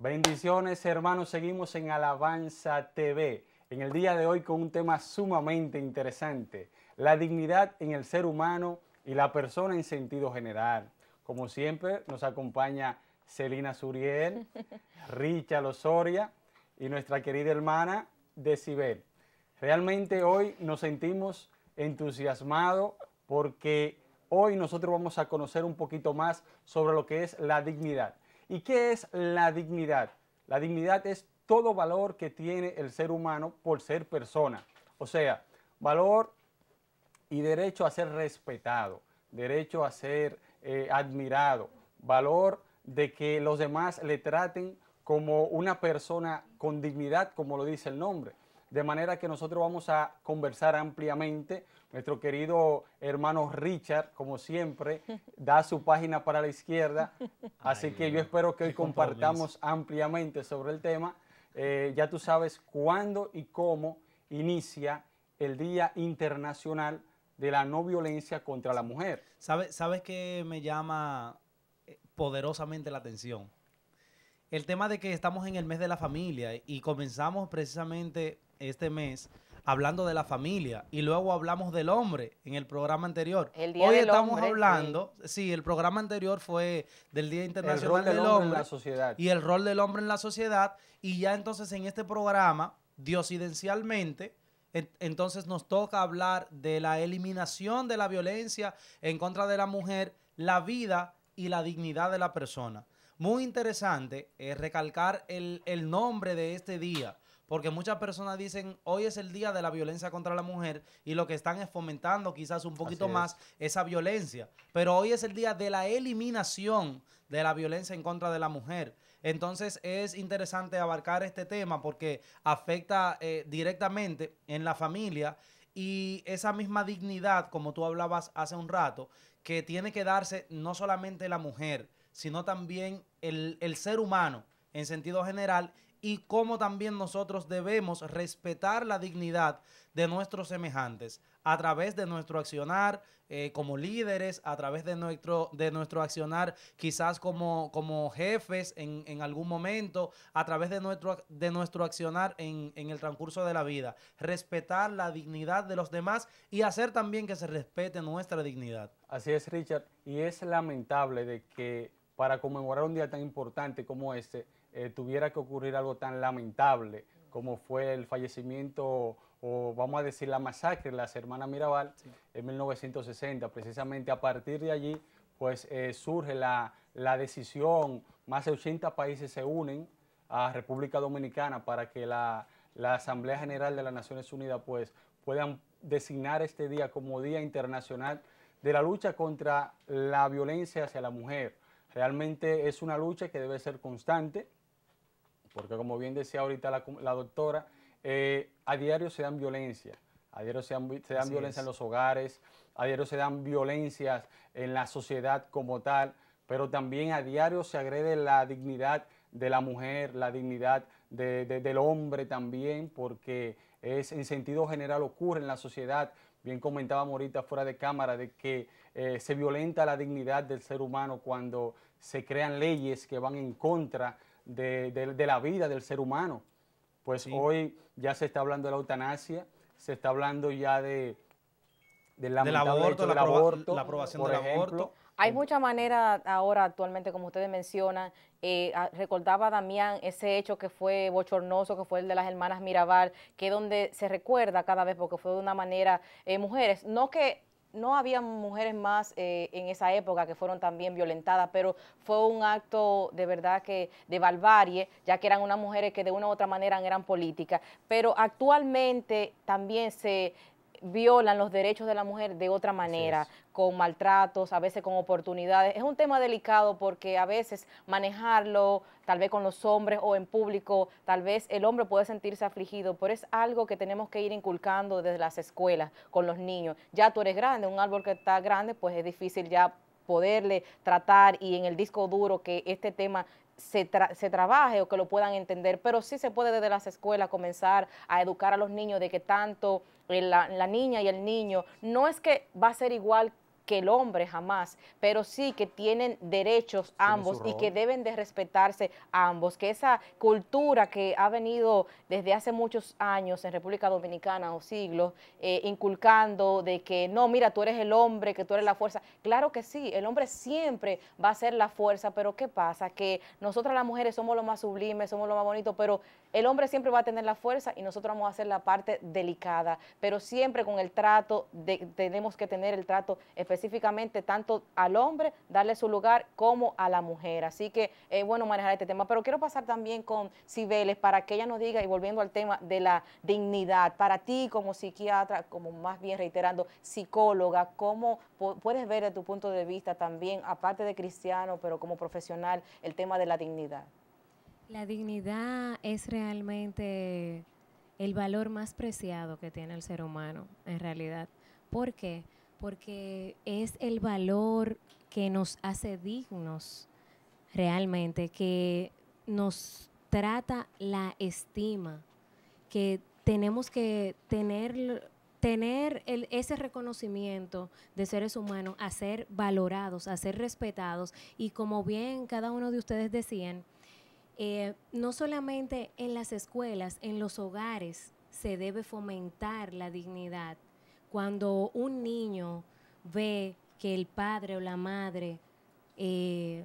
Bendiciones hermanos, seguimos en Alabanza TV, en el día de hoy con un tema sumamente interesante, la dignidad en el ser humano y la persona en sentido general. Como siempre nos acompaña Celina Suriel, Richa Lozoria y nuestra querida hermana Decibel. Realmente hoy nos sentimos entusiasmados porque hoy nosotros vamos a conocer un poquito más sobre lo que es la dignidad. ¿Y qué es la dignidad? La dignidad es todo valor que tiene el ser humano por ser persona. O sea, valor y derecho a ser respetado, derecho a ser eh, admirado, valor de que los demás le traten como una persona con dignidad, como lo dice el nombre de manera que nosotros vamos a conversar ampliamente. Nuestro querido hermano Richard, como siempre, da su página para la izquierda, así que yo espero que hoy compartamos ampliamente sobre el tema. Eh, ya tú sabes cuándo y cómo inicia el Día Internacional de la No Violencia contra la Mujer. ¿Sabes qué me llama eh, poderosamente la atención? El tema de que estamos en el mes de la familia y comenzamos precisamente este mes hablando de la familia y luego hablamos del hombre en el programa anterior. Hoy estamos hablando, sí. el programa anterior fue del Día Internacional del, Hombre, la sociedad. y el rol del hombre en la sociedad y ya entonces en este programa diosidencialmente, entonces nos toca hablar de la eliminación de la violencia en contra de la mujer, la vida y la dignidad de la persona. Muy interesante es eh, recalcar el nombre de este día porque muchas personas dicen, hoy es el día de la violencia contra la mujer y lo que están es fomentando quizás un poquito más esa violencia. Pero hoy es el día de la eliminación de la violencia en contra de la mujer. Entonces es interesante abarcar este tema porque afecta eh, directamente en la familia y esa misma dignidad, como tú hablabas hace un rato, que tiene que darse no solamente la mujer, sino también el, el ser humano en sentido general y cómo también nosotros debemos respetar la dignidad de nuestros semejantes a través de nuestro accionar eh, como líderes, a través de nuestro, de nuestro accionar quizás como, como jefes en, en, algún momento, a través de nuestro, de nuestro accionar en, en el transcurso de la vida. Respetar la dignidad de los demás y hacer también que se respete nuestra dignidad. Así es, Richard. Y es lamentable de que para conmemorar un día tan importante como este, eh, tuviera que ocurrir algo tan lamentable como fue el fallecimiento o vamos a decir la masacre de las hermanas Mirabal en 1960. Precisamente a partir de allí pues eh, surge la, decisión, más de 80 países se unen a República Dominicana para que la, Asamblea General de las Naciones Unidas pues puedan designar este día como Día Internacional de la Lucha contra la Violencia hacia la Mujer. Realmente es una lucha que debe ser constante, porque como bien decía ahorita la, doctora, eh, a diario se dan violencia, a diario se dan, violencia en los hogares, a diario se dan violencias en la sociedad como tal, pero también a diario se agrede la dignidad de la mujer, la dignidad del hombre también, porque es en sentido general ocurre en la sociedad. Bien comentaba ahorita fuera de cámara de que eh, se violenta la dignidad del ser humano cuando se crean leyes que van en contra de, la vida del ser humano. Pues hoy ya se está hablando de la eutanasia, se está hablando ya de, aborto, la, aprobación del aborto. Hay mucha manera ahora actualmente, como ustedes mencionan, eh, recordaba Damián ese hecho que fue bochornoso, que fue el de las hermanas Mirabal, que donde se recuerda cada vez porque fue de una manera, eh, mujeres, no que no había mujeres más eh, en esa época que fueron también violentadas, pero fue un acto de verdad que de barbarie, ya que eran unas mujeres que de una u otra manera eran políticas. Pero actualmente también se violan los derechos de la mujer de otra manera, con maltratos, a veces con oportunidades. Es un tema delicado porque a veces manejarlo, tal vez con los hombres o en público, tal vez el hombre puede sentirse afligido, pero es algo que tenemos que ir inculcando desde las escuelas con los niños. Ya tú eres grande, un árbol que está grande, pues es difícil ya poderle tratar y en el disco duro que este tema se, se, trabaje o que lo puedan entender, pero sí se puede desde las escuelas comenzar a educar a los niños de que tanto la, la, niña y el niño no es que va a ser igual que que el hombre jamás, pero sí que tienen derechos ambos y que deben de respetarse ambos, que esa cultura que ha venido desde hace muchos años en República Dominicana o siglos, eh, inculcando de que no, mira, tú eres el hombre, que tú eres la fuerza. Claro que sí, el hombre siempre va a ser la fuerza, pero ¿qué pasa? Que nosotras las mujeres somos lo más sublime, somos lo más bonito, pero el hombre siempre va a tener la fuerza y nosotros vamos a hacer la parte delicada, pero siempre con el trato, de, tenemos que tener el trato especial específicamente tanto al hombre, darle su lugar, como a la mujer. Así que es eh, bueno manejar este tema. Pero quiero pasar también con Cibeles para que ella nos diga, y volviendo al tema de la dignidad, para ti como psiquiatra, como más bien reiterando, psicóloga, ¿cómo puedes ver de tu punto de vista también, aparte de cristiano, pero como profesional, el tema de la dignidad? La dignidad es realmente el valor más preciado que tiene el ser humano, en realidad. ¿Por qué? Porque porque es el valor que nos hace dignos realmente, que nos trata la estima, que tenemos que tener, tener ese reconocimiento de seres humanos, a ser valorados, a ser respetados y como bien cada uno de ustedes decían, eh, no solamente en las escuelas, en los hogares se debe fomentar la dignidad, cuando un niño ve que el padre o la madre eh,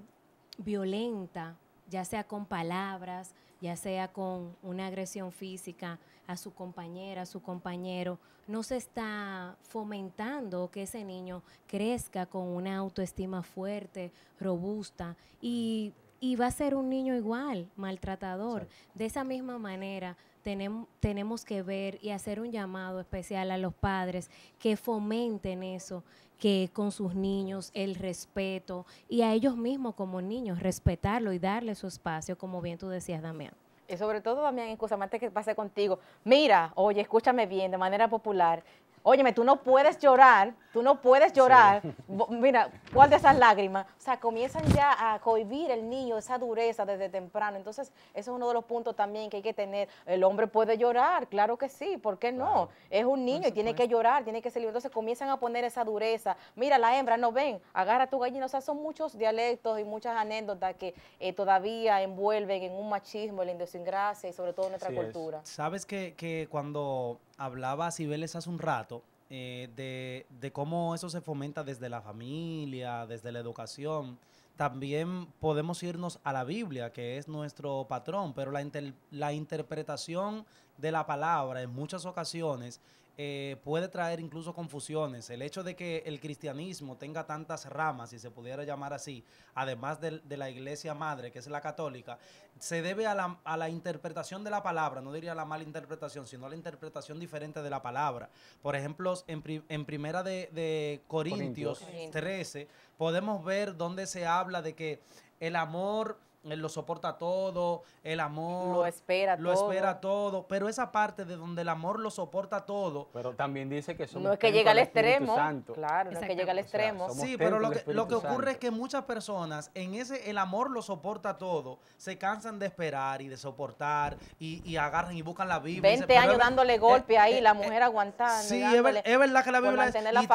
violenta, ya sea con palabras, ya sea con una agresión física a su compañera, a su compañero, no se está fomentando que ese niño crezca con una autoestima fuerte, robusta y, va a ser un niño igual, maltratador. De esa misma manera, tenemos, que ver y hacer un llamado especial a los padres que fomenten eso, que con sus niños el respeto y a ellos mismos como niños respetarlo y darle su espacio, como bien tú decías, Damián. Y sobre todo, Damián, escúchame antes que pase contigo, mira, oye, escúchame bien, de manera popular, óyeme, tú no puedes llorar, tú no puedes llorar, mira, ¿cuál de esas lágrimas? O sea, comienzan ya a cohibir el niño esa dureza desde temprano. Entonces, eso es uno de los puntos también que hay que tener. El hombre puede llorar, claro que sí, ¿por qué no? Es un niño y tiene que llorar, tiene que ser libre. Entonces, comienzan a poner esa dureza. Mira, la hembra, no ven, agarra tu gallina. O sea, son muchos dialectos y muchas anécdotas que eh, todavía envuelven en un machismo, en la gracia y sobre todo en nuestra cultura. Sabes que, que cuando hablaba Cibeles hace un rato eh, de, de, cómo eso se fomenta desde la familia, desde la educación. También podemos irnos a la Biblia, que es nuestro patrón, pero la, la interpretación de la palabra en muchas ocasiones eh, puede traer incluso confusiones. El hecho de que el cristianismo tenga tantas ramas, si se pudiera llamar así, además de, la iglesia madre, que es la católica, se debe a la, a la, interpretación de la palabra, no diría la mala interpretación, sino a la interpretación diferente de la palabra. Por ejemplo, en, en primera de, Corintios, Corintios 13, podemos ver donde se habla de que el amor él lo soporta todo, el amor. Lo espera todo. espera todo. Pero esa parte de donde el amor lo soporta todo. Pero también dice que No es que llega al extremo. Claro, no es que llega al extremo. sí, pero lo que, lo que ocurre es que muchas personas, en ese el amor lo soporta todo, se cansan de esperar y de soportar y, y agarran y buscan la Biblia. 20 años dándole eh, golpe eh, ahí, la eh, mujer aguantando. Sí, es verdad que la Biblia.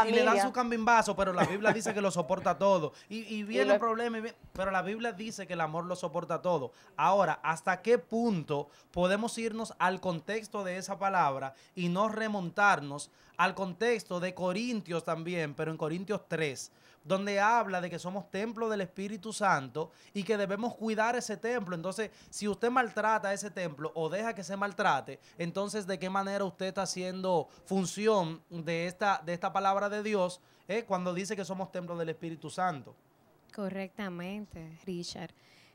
y, le dan su cambimbazo, pero la Biblia dice que lo soporta todo. Y, y viene el problema. pero la Biblia dice que el amor lo soporta todo. Ahora, ¿hasta qué punto podemos irnos al contexto de esa palabra y no remontarnos al contexto de Corintios también, pero en Corintios 3? donde habla de que somos templo del Espíritu Santo y que debemos cuidar ese templo. Entonces, si usted maltrata ese templo o deja que se maltrate, entonces de qué manera usted está haciendo función de esta, de esta palabra de Dios eh, cuando dice que somos templo del Espíritu Santo. Correctamente, Richard.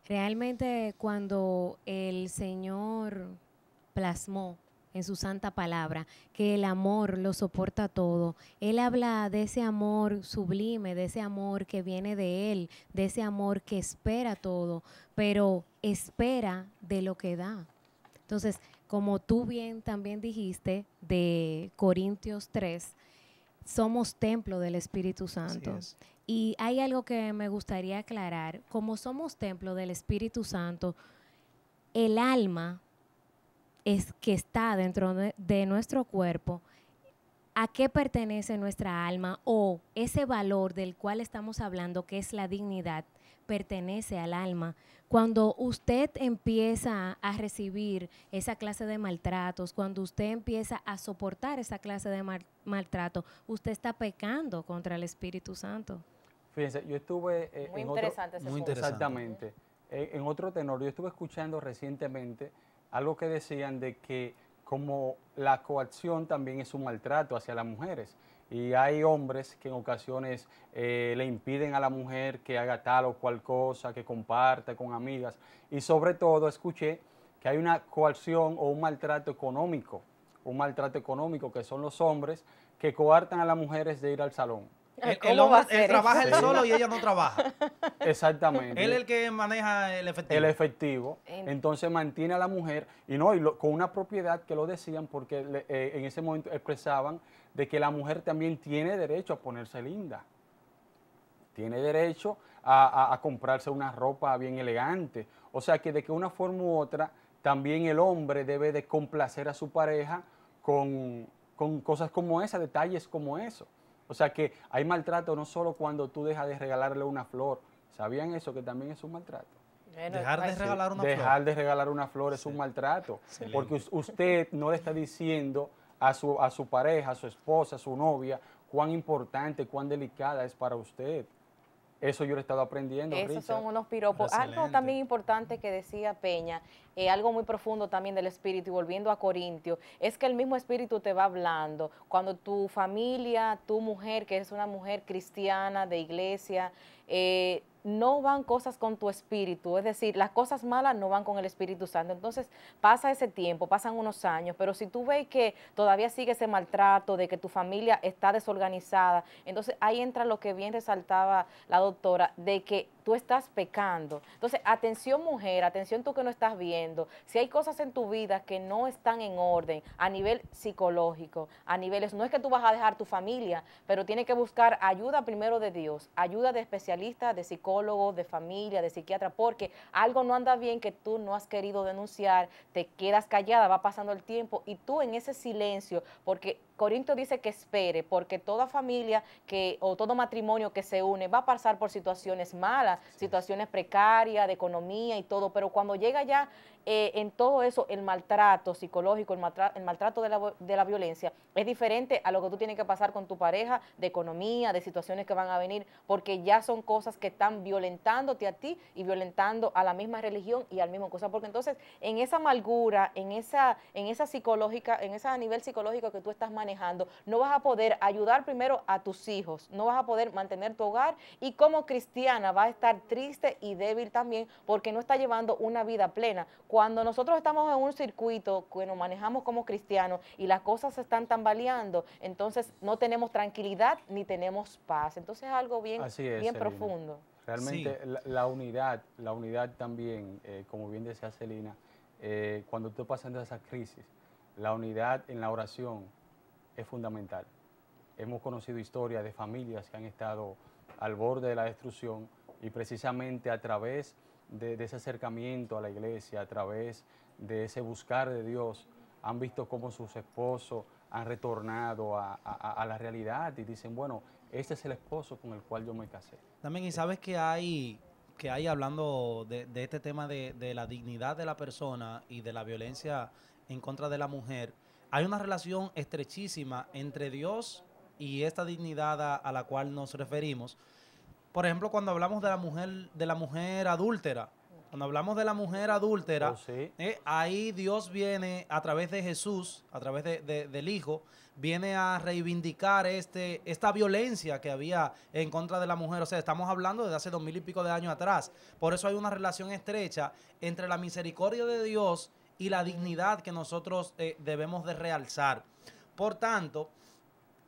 Realmente cuando el Señor plasmó en su santa palabra, que el amor lo soporta todo. Él habla de ese amor sublime, de ese amor que viene de Él, de ese amor que espera todo, pero espera de lo que da. Entonces, como tú bien también dijiste de Corintios 3, somos templo del Espíritu Santo. Y hay algo que me gustaría aclarar. Como somos templo del Espíritu Santo, el alma es que está dentro de, nuestro cuerpo. ¿A qué pertenece nuestra alma o ese valor del cual estamos hablando, que es la dignidad, pertenece al alma? Cuando usted empieza a recibir esa clase de maltratos, cuando usted empieza a soportar esa clase de maltrato, usted está pecando contra el Espíritu Santo. Fíjense, yo estuve... Eh, en otro, Exactamente. en otro tenor, yo estuve escuchando recientemente algo que decían de que como la coacción también es un maltrato hacia las mujeres. Y hay hombres que en ocasiones eh, le impiden a la mujer que haga tal o cual cosa, que comparta con amigas. Y sobre todo escuché que hay una coacción o un maltrato económico, un maltrato económico que son los hombres que coartan a las mujeres de ir al salón eh, eh, él trabaja él solo y ella no trabaja. Exactamente. Él es el que maneja el efectivo. El efectivo. Entonces mantiene a la mujer y no, y con una propiedad que lo decían porque eh, en ese momento expresaban de que la mujer también tiene derecho a ponerse linda. Tiene derecho a, comprarse una ropa bien elegante. O sea que de que una forma u otra también el hombre debe de complacer a su pareja con, con cosas como esa, detalles como eso. O sea que hay maltrato no solo cuando tú dejas de regalarle una flor. ¿Sabían eso? Que también es un maltrato. dejar de regalar una flor. de regalar una flor es un maltrato. Porque usted no le está diciendo a su, a su pareja, a su esposa, a su novia, cuán importante, cuán delicada es para usted. Eso yo lo he estado aprendiendo. Esos son unos piropos. Algo también importante que decía Peña, eh, algo muy profundo también del espíritu, y volviendo a Corintio, es que el mismo espíritu te va hablando. Cuando tu familia, tu mujer, que es una mujer cristiana de iglesia, eh, no van cosas con tu espíritu, es decir, las cosas malas no van con el Espíritu Santo. Entonces pasa ese tiempo, pasan unos años, pero si tú ves que todavía sigue ese maltrato, de que tu familia está desorganizada, entonces ahí entra lo que bien resaltaba la doctora, de que tú estás pecando. Entonces, atención mujer, atención tú que no estás viendo, si hay cosas en tu vida que no están en orden a nivel psicológico, a niveles, no es que tú vas a dejar tu familia, pero tienes que buscar ayuda primero de Dios, ayuda de especialistas, de psicólogos, de familia, de psiquiatra, porque algo no anda bien que tú no has querido denunciar, te quedas callada, va pasando el tiempo y tú en ese silencio, porque Corinto dice que espere, porque toda familia que, o todo matrimonio que se une va a pasar por situaciones malas, situaciones precarias, de economía y todo, pero cuando llega ya eh, en todo eso el maltrato psicológico, el, maltrato de la, violencia, es diferente a lo que tú tienes que pasar con tu pareja, de economía, de situaciones que van a venir, porque ya son cosas que están violentándote a ti y violentando a la misma religión y al mismo cosa, porque entonces en esa amargura, en esa, en esa psicológica, en ese nivel psicológico que tú estás no vas a poder ayudar primero a tus hijos, no vas a poder mantener tu hogar y como cristiana vas a estar triste y débil también porque no está llevando una vida plena. Cuando nosotros estamos en un circuito que nos manejamos como cristianos y las cosas se están tambaleando, entonces no tenemos tranquilidad ni tenemos paz. Entonces es algo bien, bien profundo. Realmente la, unidad, la unidad también, eh, como bien decía Celina, eh, cuando tú pasas esa crisis, la unidad en la oración, es fundamental. Hemos conocido historias de familias que han estado al borde de la destrucción y precisamente a través de, ese acercamiento a la iglesia, a través de ese buscar de Dios, han visto cómo sus esposos han retornado a, la realidad y dicen, bueno, este es el esposo con el cual yo me casé. También, y sabes que hay, que hay hablando de, este tema de, la dignidad de la persona y de la violencia en contra de la mujer, hay una relación estrechísima entre Dios y esta dignidad a, la cual nos referimos. Por ejemplo, cuando hablamos de la mujer, de la mujer adúltera, cuando hablamos de la mujer adúltera, oh, eh, ahí Dios viene a través de Jesús, a través del Hijo, viene a reivindicar este, esta violencia que había en contra de la mujer. O sea, estamos hablando desde hace dos mil y pico de años atrás. Por eso hay una relación estrecha entre la misericordia de Dios y la dignidad que nosotros eh, debemos de realzar. Por tanto,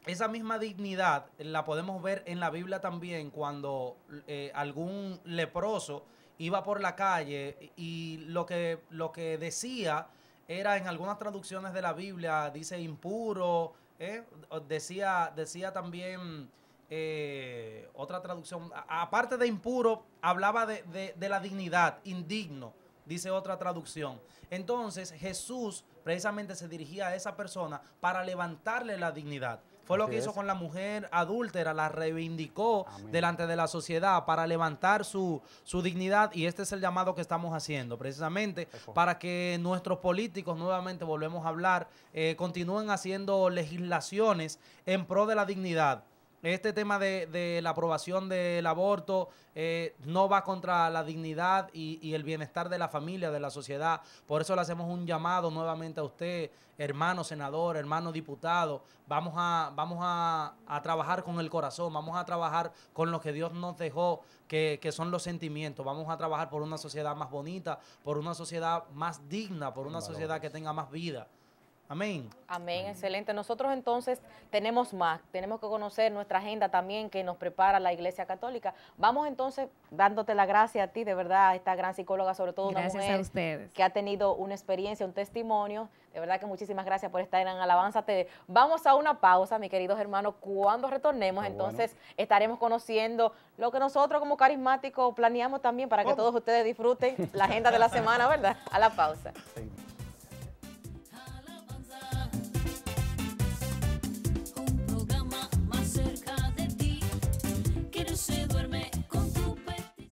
esa misma dignidad la podemos ver en la Biblia también cuando eh, algún leproso iba por la calle y lo que, lo que decía era en algunas traducciones de la Biblia, dice impuro, eh, decía, decía también otra traducción, aparte de impuro, hablaba de la dignidad, indigno dice otra traducción. Entonces Jesús precisamente se dirigía a esa persona para levantarle la dignidad. Fue lo que hizo con la mujer adúltera, la reivindicó delante de la sociedad para levantar su, dignidad y este es el llamado que estamos haciendo, precisamente para que nuestros políticos, nuevamente volvemos a hablar, eh, continúen haciendo legislaciones en pro de la dignidad este tema de, la aprobación del aborto eh, no va contra la dignidad y, el bienestar de la familia, de la sociedad. Por eso le hacemos un llamado nuevamente a usted, hermano senador, hermano diputado. Vamos a, vamos a, trabajar con el corazón, vamos a trabajar con lo que Dios nos dejó, que, que son los sentimientos. Vamos a trabajar por una sociedad más bonita, por una sociedad más digna, por una sociedad que tenga más vida. Amén. Amén, excelente. Nosotros entonces tenemos más, tenemos que conocer nuestra agenda también que nos prepara la Iglesia Católica. Vamos entonces dándote la gracia a ti, de verdad, a esta gran psicóloga, sobre todo una mujer a ustedes. que ha tenido una experiencia, un testimonio. De verdad que muchísimas gracias por estar en Alabanza Te Vamos a una pausa, mis queridos hermanos. Cuando retornemos, entonces estaremos conociendo lo que nosotros como carismáticos planeamos también para que todos ustedes disfruten la agenda de la semana, ¿verdad? A la pausa.